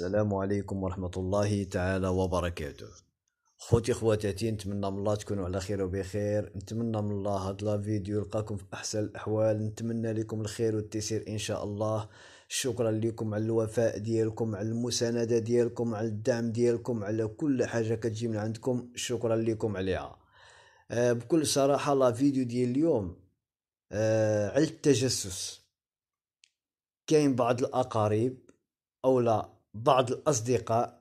السلام عليكم ورحمة الله تعالى وبركاته خوتي خواتاتي نتمنى من الله تكونوا على خير وبخير نتمنى من الله هاد لا فيديو يلقاكم في احسن الاحوال نتمنى لكم الخير والتيسير ان شاء الله شكرا لكم على الوفاء ديالكم على المسانده ديالكم على الدعم ديالكم على كل حاجه كتجي من عندكم شكرا لكم عليها آه بكل صراحه لا فيديو ديال اليوم آه على التجسس كاين بعض الاقارب او لا بعض الأصدقاء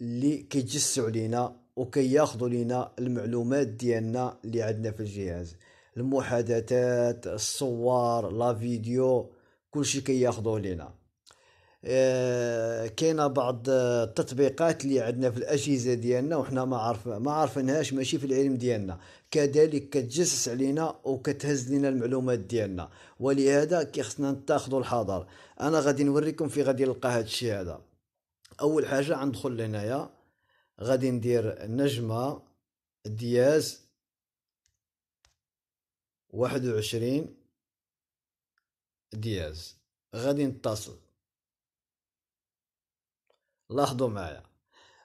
اللي كيجسوا علينا وكياخذوا لينا المعلومات ديالنا اللي عندنا في الجهاز المحادثات الصور لا فيديو كلشي كياخذوه لينا آه كاينه بعض التطبيقات اللي عندنا في الاجهزه ديالنا وحنا ما عارف ما عارفينهاش ماشي في العلم ديالنا كذلك كتجسس علينا وكتهز لنا المعلومات ديالنا ولهذا كيخصنا نتاخذوا الحذر انا غادي نوريكم في غادي نلقى هذا الشيء هذا اول حاجه غندخل لهنايا غادي ندير نجمه دياز واحد وعشرين دياز غادي نتصل لاحظوا معايا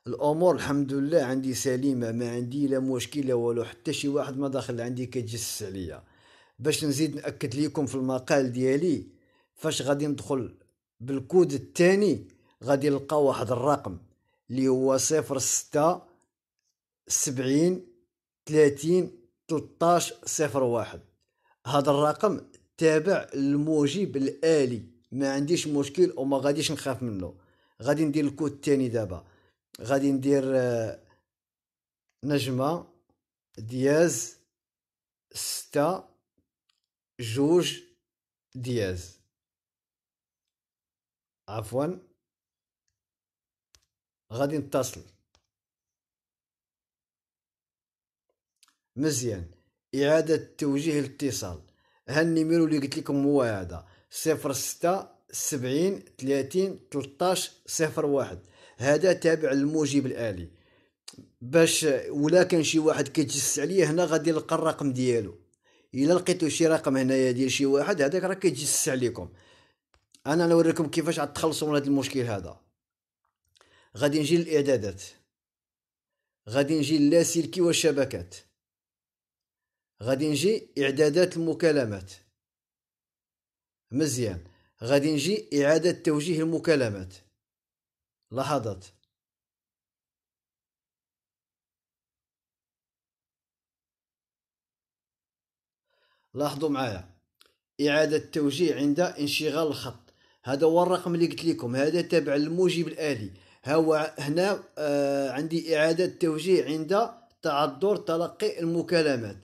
الامور الحمد لله عندي سليمه ما عندي لا مشكل لا والو حتى شي واحد ما داخل عندي كيتجسس عليا باش نزيد ناكد ليكم في المقال ديالي فاش غادي ندخل بالكود الثاني غادي نلقى واحد الرقم اللي هو صفر ستة سبعين ثلاثين تلتاش صفر واحد هذا الرقم تابع الموجب الالي ما عنديش مشكل وما غاديش نخاف منه غادي ندير الكود الثاني دابا غادي ندير آه، نجمه دياز ستة جوج دياز عفوا غادي نتصل مزيان اعاده توجيه الاتصال ها النيميرو اللي قلت لكم هو هذا صفر ستة سبعين ثلاثين تلتاش صفر واحد هذا تابع للموجب الالي باش ولا كان شي واحد كيتجسس عليه هنا غادي يلقى الرقم ديالو الا لقيتو شي رقم هنايا ديال شي واحد هذاك راه كيتجسس عليكم انا نوريكم كيفاش عاد تخلصوا من هذا المشكل هذا غادي نجي للاعدادات غادي نجي اللاسلكي والشبكات غادي نجي اعدادات المكالمات مزيان غادي نجي اعاده توجيه المكالمات لحظات لاحظوا معايا إعادة توجيه عند انشغال الخط هذا هو الرقم اللي قلت لكم هذا تابع للموجب الآلي هو هنا آه، عندي إعادة توجيه عند تعذر تلقي المكالمات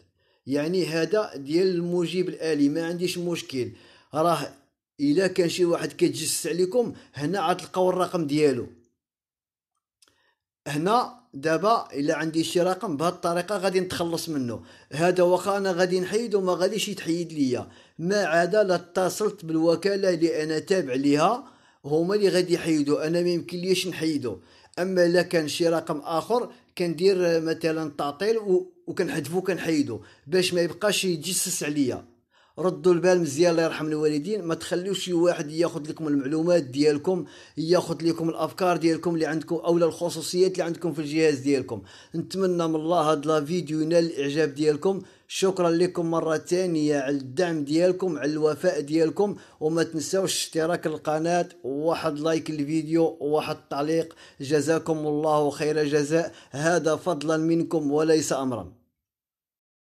يعني هذا ديال المجيب الآلي ما عنديش مشكل راه إلا كان شي واحد كيتجسس عليكم هنا غتلقاو الرقم ديالو هنا دابا الا عندي شي رقم بهاد الطريقه غادي نتخلص منه هذا واخا انا غادي نحيدو ما غاديش يتحيد ليا ما عدا لا اتصلت بالوكاله اللي انا تابع ليها هما اللي غادي يحيدوا انا ما ليش نحيدو اما الا كان شي رقم اخر كندير مثلا تعطيل وكنحذفو كنحيدو باش ما يبقاش يتجسس عليا ردوا البال مزيان الله يرحم الوالدين ما تخليوش شي واحد ياخذ لكم المعلومات ديالكم ياخذ لكم الافكار ديالكم اللي عندكم اولا الخصوصيات اللي عندكم في الجهاز ديالكم نتمنى من الله هاد لا فيديو ينال الاعجاب ديالكم شكرا لكم مرة ثانية على الدعم ديالكم على الوفاء ديالكم وما تنساوش اشتراك القناة واحد لايك الفيديو واحد تعليق جزاكم الله خير جزاء هذا فضلا منكم وليس أمرا